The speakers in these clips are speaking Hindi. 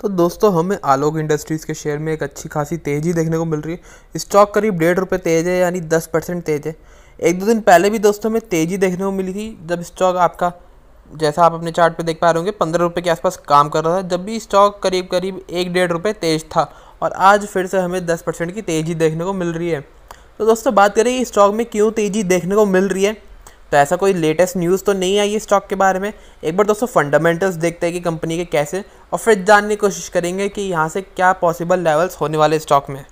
तो दोस्तों हमें आलोक इंडस्ट्रीज़ के शेयर में एक अच्छी खासी तेज़ी देखने को मिल रही है स्टॉक करीब डेढ़ रुपये तेज़ है यानी दस परसेंट तेज़ है एक दो दिन पहले भी दोस्तों हमें तेज़ी देखने को मिली थी जब स्टॉक आपका जैसा आप अपने चार्ट पे देख पा रहे होंगे पंद्रह रुपये के आसपास काम कर रहा था जब भी स्टॉक करीब करीब एक डेढ़ रुपये तेज़ था और आज फिर से हमें दस परसेंट की तेज़ी देखने को मिल रही है तो दोस्तों बात करें स्टॉक में क्यों तेज़ी देखने को मिल रही है तो ऐसा कोई लेटेस्ट न्यूज़ तो नहीं आई है स्टॉक के बारे में एक बार दोस्तों फंडामेंटल्स देखते हैं कि कंपनी के कैसे और फिर जानने की कोशिश करेंगे कि यहाँ से क्या पॉसिबल लेवल्स होने वाले स्टॉक में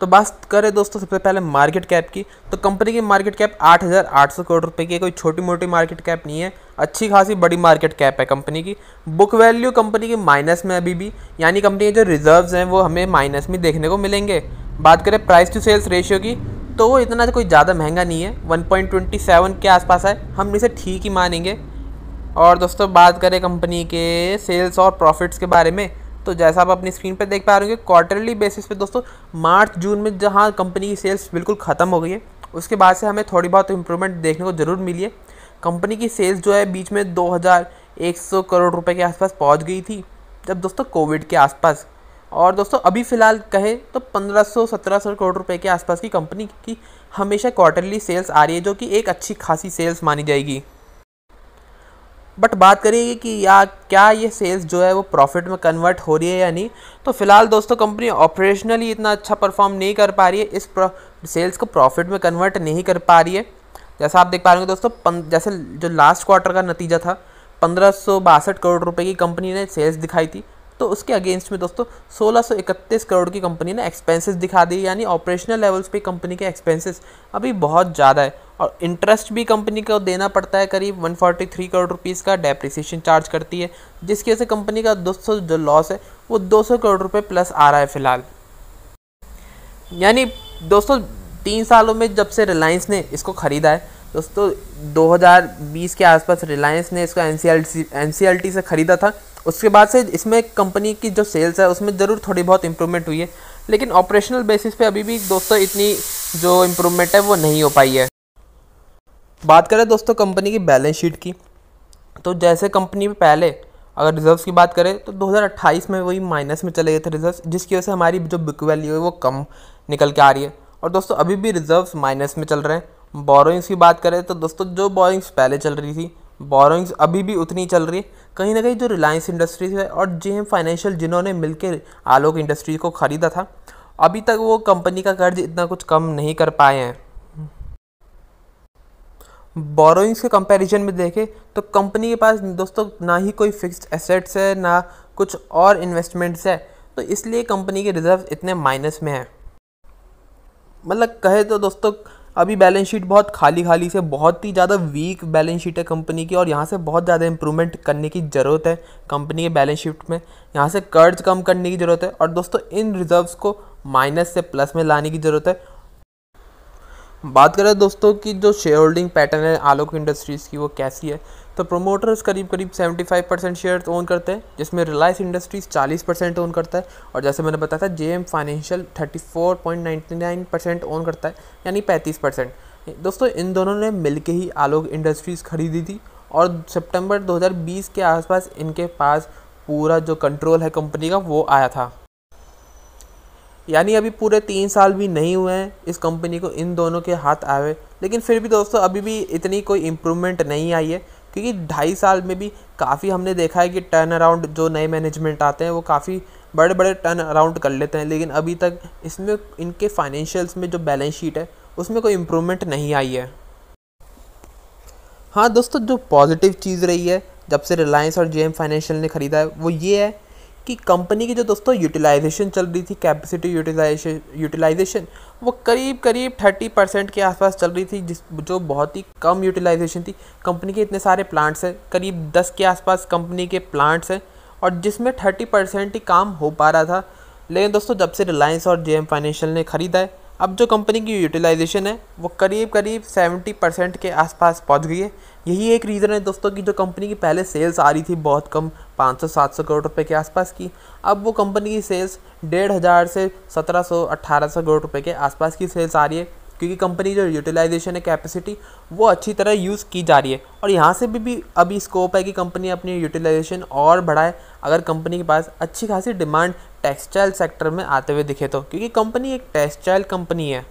तो बात करें दोस्तों सबसे पहले मार्केट कैप की तो कंपनी की मार्केट कैप 8,800 करोड़ रुपए की कोई छोटी मोटी मार्केट कैप नहीं है अच्छी खासी बड़ी मार्केट कैप है कंपनी की बुक वैल्यू कंपनी की माइनस में अभी भी यानी कंपनी के जो रिजर्व्स हैं वो हमें माइनस में देखने को मिलेंगे बात करें प्राइस टू सेल्स रेशियो की तो वो इतना कोई ज़्यादा महंगा नहीं है 1.27 के आसपास है हम इसे ठीक ही मानेंगे और दोस्तों बात करें कंपनी के सेल्स और प्रॉफिट्स के बारे में तो जैसा आप अपनी स्क्रीन पर देख पा रहे होंगे क्वार्टरली बेसिस पे दोस्तों मार्च जून में जहाँ कंपनी की सेल्स बिल्कुल ख़त्म हो गई है उसके बाद से हमें थोड़ी बहुत इम्प्रूवमेंट देखने को ज़रूर मिली है कंपनी की सेल्स जो है बीच में दो करोड़ रुपये के आसपास पहुँच गई थी जब दोस्तों कोविड के आसपास और दोस्तों अभी फ़िलहाल कहे तो पंद्रह सौ सत्रह सौ करोड़ रुपए के आसपास की कंपनी की हमेशा क्वार्टरली सेल्स आ रही है जो कि एक अच्छी खासी सेल्स मानी जाएगी बट बात करेंगे कि या क्या ये सेल्स जो है वो प्रॉफिट में कन्वर्ट हो रही है या नहीं तो फिलहाल दोस्तों कंपनी ऑपरेशनली इतना अच्छा परफॉर्म नहीं कर पा रही है इस सेल्स को प्रॉफिट में कन्वर्ट नहीं कर पा रही है जैसा आप देख पा रहे हो दोस्तों पन जैसे जो लास्ट क्वार्टर का नतीजा था पंद्रह करोड़ रुपए की कंपनी ने सेल्स दिखाई थी तो उसके अगेंस्ट में दोस्तों 1631 करोड़ की कंपनी ने एक्सपेंसेस दिखा दी यानी ऑपरेशनल लेवल्स पे कंपनी के एक्सपेंसेस अभी बहुत ज़्यादा है और इंटरेस्ट भी कंपनी को देना पड़ता है करीब 143 करोड़ रुपीस का डेप्रिसिएशन चार्ज करती है जिसकी वजह से कंपनी का दोस्तों जो लॉस है वो दो करोड़ रुपये प्लस आ रहा है फिलहाल यानी दोस्तों तीन सालों में जब से रिलायंस ने इसको ख़रीदा है दोस्तों 2020 के आसपास रिलायंस ने इसको एन सी से ख़रीदा था उसके बाद से इसमें कंपनी की जो सेल्स है उसमें ज़रूर थोड़ी बहुत इंप्रूवमेंट हुई है लेकिन ऑपरेशनल बेसिस पे अभी भी दोस्तों इतनी जो इम्प्रूवमेंट है वो नहीं हो पाई है बात करें दोस्तों कंपनी की बैलेंस शीट की तो जैसे कंपनी पहले अगर रिजर्व की बात करें तो 2028 में वही माइनस में चले गए थे रिजर्व जिसकी वजह से हमारी जो बुक वैल्यू है वो कम निकल के आ रही है और दोस्तों अभी भी रिजर्व माइनस में चल रहे हैं बोरोइंग्स की बात करें तो दोस्तों जो बोरोइंग्स पहले चल रही थी बोरोइंग्स अभी भी उतनी चल रही है कहीं ना कहीं जो रिलायंस इंडस्ट्रीज है और जे एम फाइनेंशियल जिन्होंने मिलकर आलोक इंडस्ट्रीज को ख़रीदा था अभी तक वो कंपनी का कर्ज इतना कुछ कम नहीं कर पाए हैं बोरोइंग्स के कंपैरिजन में देखें तो कंपनी के पास दोस्तों ना ही कोई फिक्स्ड एसेट्स है ना कुछ और इन्वेस्टमेंट्स है तो इसलिए कंपनी के रिजर्व इतने माइनस में हैं मतलब कहे तो दोस्तों अभी बैलेंस शीट बहुत खाली खाली से बहुत ही ज़्यादा वीक बैलेंस शीट है कंपनी की और यहाँ से बहुत ज़्यादा इंप्रूवमेंट करने की ज़रूरत है कंपनी के बैलेंस शीट में यहाँ से कर्ज कम करने की ज़रूरत है और दोस्तों इन रिजर्व्स को माइनस से प्लस में लाने की ज़रूरत है बात करें दोस्तों कि जो शेयर होल्डिंग पैटर्न है आलोक इंडस्ट्रीज़ की वो कैसी है तो प्रोमोटर्स करीब करीब 75 परसेंट शेयर ओन करते हैं जिसमें रिलायंस इंडस्ट्रीज़ 40 परसेंट ओन करता है और जैसे मैंने बताया था जे फाइनेंशियल 34.99 परसेंट ओन करता है यानी 35 परसेंट दोस्तों इन दोनों ने मिल ही आलोक इंडस्ट्रीज़ खरीदी थी और सितंबर 2020 के आसपास इनके पास पूरा जो कंट्रोल है कंपनी का वो आया था यानी अभी पूरे तीन साल भी नहीं हुए हैं इस कंपनी को इन दोनों के हाथ आए लेकिन फिर भी दोस्तों अभी भी इतनी कोई इम्प्रूवमेंट नहीं आई है क्योंकि ढाई साल में भी काफ़ी हमने देखा है कि टर्न अराउंड जो नए मैनेजमेंट आते हैं वो काफ़ी बड़े बड़े टर्न अराउंड कर लेते हैं लेकिन अभी तक इसमें इनके फाइनेंशियल्स में जो बैलेंस शीट है उसमें कोई इम्प्रूवमेंट नहीं आई है हाँ दोस्तों जो पॉजिटिव चीज़ रही है जब से रिलायंस और जे फाइनेंशियल ने ख़रीदा है वो ये है कि कंपनी की जो दोस्तों यूटिलाइजेशन चल रही थी कैपेसिटी यूटिलाइजेशन यूटिलाइजेशन वो करीब करीब थर्टी परसेंट के आसपास चल रही थी जिस जो बहुत ही कम यूटिलाइजेशन थी कंपनी के इतने सारे प्लांट्स हैं करीब दस के आसपास कंपनी के प्लांट्स हैं और जिसमें थर्टी परसेंट ही काम हो पा रहा था लेकिन दोस्तों जब से रिलायंस और जे फाइनेंशियल ने ख़रीदा है अब जो कंपनी की यूटिलाइजेशन है वो करीब करीब 70 परसेंट के आसपास पहुंच गई है यही एक रीज़न है दोस्तों कि जो कंपनी की पहले सेल्स आ रही थी बहुत कम 500-700 करोड़ रुपए के आसपास की अब वो कंपनी की सेल्स डेढ़ हज़ार से 1700-1800 करोड़ रुपए के आसपास की सेल्स आ रही है क्योंकि कंपनी जो यूटिलाइजेशन है कैपेसिटी वो अच्छी तरह यूज़ की जा रही है और यहाँ से भी, भी अभी स्कोप है कि कंपनी अपनी यूटिलाइजेशन और बढ़ाए अगर कंपनी के पास अच्छी खासी डिमांड टेक्सटाइल सेक्टर में आते हुए दिखे तो क्योंकि कंपनी एक टेक्सटाइल कंपनी है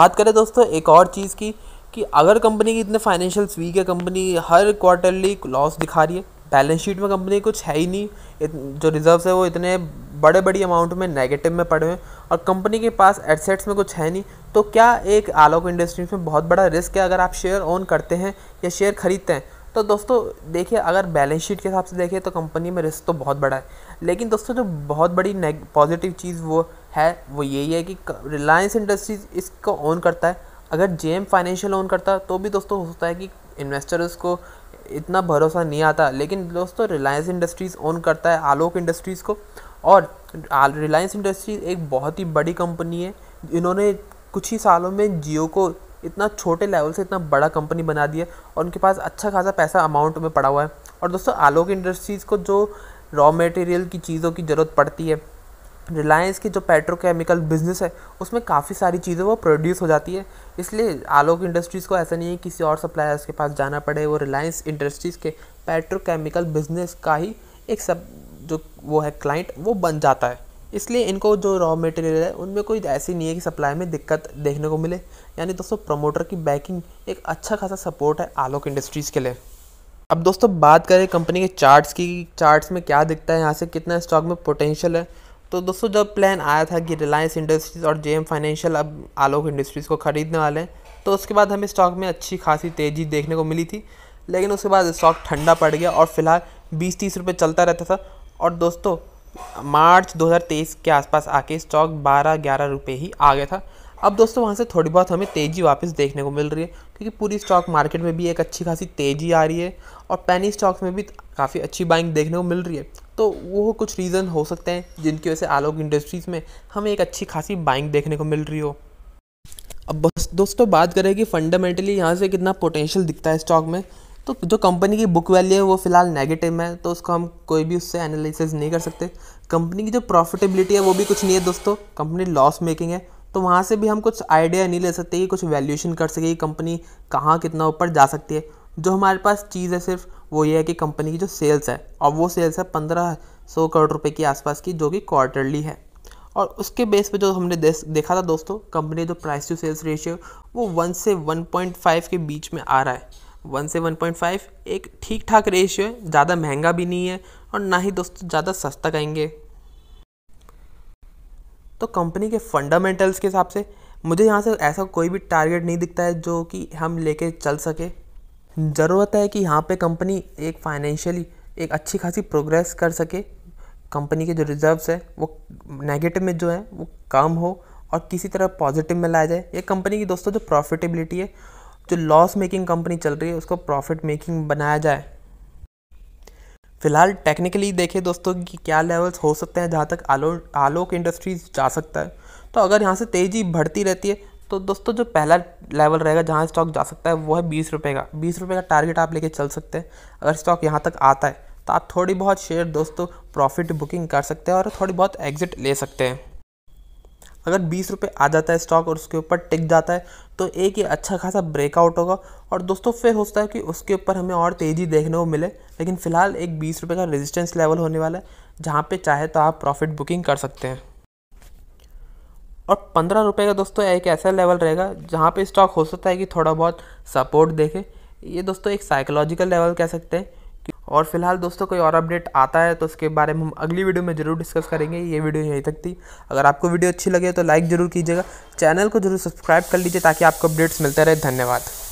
बात करें दोस्तों एक और चीज़ की कि अगर कंपनी की इतने फाइनेंशियल वीक है कंपनी हर क्वार्टरली लॉस दिखा रही है बैलेंस शीट में कंपनी कुछ है ही नहीं जो रिजर्व्स है वो इतने बड़े बड़ी अमाउंट में नेगेटिव में पड़े हुए और कंपनी के पास एडसेट्स में कुछ है नहीं तो क्या एक आलोक इंडस्ट्रीज में बहुत बड़ा रिस्क है अगर आप शेयर ओन करते हैं या शेयर खरीदते हैं तो दोस्तों देखिए अगर बैलेंस शीट के हिसाब से देखें तो कंपनी में रिस्क तो बहुत बड़ा है लेकिन दोस्तों जो बहुत बड़ी पॉजिटिव चीज़ वो है वो यही है कि रिलायंस इंडस्ट्रीज इसको ओन करता है अगर जे एम फाइनेंशियल ओन करता तो भी दोस्तों हो सकता है कि इन्वेस्टर्स को इतना भरोसा नहीं आता लेकिन दोस्तों रिलायंस इंडस्ट्रीज़ ओन करता है आलोक इंडस्ट्रीज़ को और रिलायंस इंडस्ट्री एक बहुत ही बड़ी कंपनी है इन्होंने कुछ ही सालों में जियो को इतना छोटे लेवल से इतना बड़ा कंपनी बना दिया और उनके पास अच्छा खासा पैसा अमाउंट में पड़ा हुआ है और दोस्तों आलोक इंडस्ट्रीज़ को जो रॉ मटेरियल की चीज़ों की ज़रूरत पड़ती है रिलायंस की जो पेट्रोकेमिकल बिजनेस है उसमें काफ़ी सारी चीज़ें वो प्रोड्यूस हो जाती है इसलिए आलोक इंडस्ट्रीज़ को ऐसा नहीं है किसी और सप्लायर्स के पास जाना पड़े वो रिलायंस इंडस्ट्रीज़ के पेट्रोकेमिकल बिजनेस का ही एक सब जो वो है क्लाइंट वो बन जाता है इसलिए इनको जो रॉ मटेरियल है उनमें कोई ऐसी नहीं है कि सप्लाई में दिक्कत देखने को मिले यानी दोस्तों प्रमोटर की बैकिंग एक अच्छा खासा सपोर्ट है आलोक इंडस्ट्रीज़ के लिए अब दोस्तों बात करें कंपनी के चार्ट्स की चार्ट्स में क्या दिखता है यहाँ से कितना स्टॉक में पोटेंशियल है तो दोस्तों जब प्लान आया था कि रिलायंस इंडस्ट्रीज़ और जे फाइनेंशियल अब आलोक इंडस्ट्रीज़ को ख़रीदने वाले हैं तो उसके बाद हमें स्टॉक में अच्छी खासी तेज़ी देखने को मिली थी लेकिन उसके बाद स्टॉक ठंडा पड़ गया और फिलहाल बीस तीस रुपये चलता रहता था और दोस्तों मार्च 2023 के आसपास आके स्टॉक 12-11 रुपए ही आ गया था अब दोस्तों वहाँ से थोड़ी बहुत हमें तेज़ी वापस देखने को मिल रही है क्योंकि पूरी स्टॉक मार्केट में भी एक अच्छी खासी तेज़ी आ रही है और पैनी स्टॉक्स में भी काफ़ी अच्छी बाइंग देखने को मिल रही है तो वो कुछ रीज़न हो सकते हैं जिनकी वजह से आलोक इंडस्ट्रीज़ में हमें एक अच्छी खासी बाइंग देखने को मिल रही हो अब बस दोस्तों बात करें कि फंडामेंटली यहाँ से कितना पोटेंशियल दिखता है स्टॉक में तो जो कंपनी की बुक वैल्यू है वो फिलहाल नेगेटिव है तो उसको हम कोई भी उससे एनालिसिस नहीं कर सकते कंपनी की जो प्रॉफिटेबिलिटी है वो भी कुछ नहीं है दोस्तों कंपनी लॉस मेकिंग है तो वहाँ से भी हम कुछ आइडिया नहीं ले सकते कि कुछ वैल्यूएशन कर सके कि कंपनी कहाँ कितना ऊपर जा सकती है जो हमारे पास चीज़ है सिर्फ वो ये है कि कंपनी की जो सेल्स है और वो सेल्स है पंद्रह सौ करोड़ रुपए की आसपास की जो कि क्वार्टरली है और उसके बेस पे जो हमने देखा था दोस्तों कंपनी जो प्राइस टू सेल्स रेशियो वो वन से वन पॉइंट फाइव के बीच में आ रहा है वन से वन पॉइंट फाइव एक ठीक ठाक रेशियो है ज़्यादा महंगा भी नहीं है और ना ही दोस्तों ज़्यादा सस्ता कहेंगे तो कंपनी के फंडामेंटल्स के हिसाब से मुझे यहाँ से ऐसा कोई भी टारगेट नहीं दिखता है जो कि हम लेके चल सके ज़रूरत है कि यहाँ पे कंपनी एक फाइनेंशियली एक अच्छी खासी प्रोग्रेस कर सके कंपनी के जो रिजर्व्स है वो नेगेटिव में जो है वो कम हो और किसी तरह पॉजिटिव में लाया जाए ये कंपनी की दोस्तों जो प्रॉफिटेबिलिटी है जो लॉस मेकिंग कंपनी चल रही है उसको प्रॉफिट मेकिंग बनाया जाए फिलहाल टेक्निकली देखें दोस्तों कि क्या लेवल्स हो सकते हैं जहाँ तक आलो आलोक इंडस्ट्रीज जा सकता है तो अगर यहाँ से तेज़ी बढ़ती रहती है तो दोस्तों जो पहला लेवल रहेगा जहाँ स्टॉक जा सकता है वो है बीस रुपये का बीस रुपये का टारगेट आप लेके चल सकते हैं अगर स्टॉक यहाँ तक आता है तो आप थोड़ी बहुत शेयर दोस्तों प्रॉफिट बुकिंग कर सकते हैं और थोड़ी बहुत एग्जिट ले सकते हैं अगर बीस रुपये आ जाता है स्टॉक और उसके ऊपर टिक जाता है तो एक ही अच्छा खासा ब्रेकआउट होगा और दोस्तों फिर हो सकता है कि उसके ऊपर हमें और तेज़ी देखने को मिले लेकिन फ़िलहाल एक बीस रुपये का रेजिस्टेंस लेवल होने वाला है जहाँ पे चाहे तो आप प्रॉफिट बुकिंग कर सकते हैं और पंद्रह रुपये का दोस्तों एक ऐसा लेवल रहेगा जहाँ पर स्टॉक हो सकता है कि थोड़ा बहुत सपोर्ट देखे ये दोस्तों एक साइकोलॉजिकल लेवल कह सकते हैं और फिलहाल दोस्तों कोई और अपडेट आता है तो उसके बारे में हम अगली वीडियो में ज़रूर डिस्कस करेंगे ये वीडियो यहीं तक थी अगर आपको वीडियो अच्छी लगे तो लाइक ज़रूर कीजिएगा चैनल को ज़रूर सब्सक्राइब कर लीजिए ताकि आपको अपडेट्स मिलते रहे धन्यवाद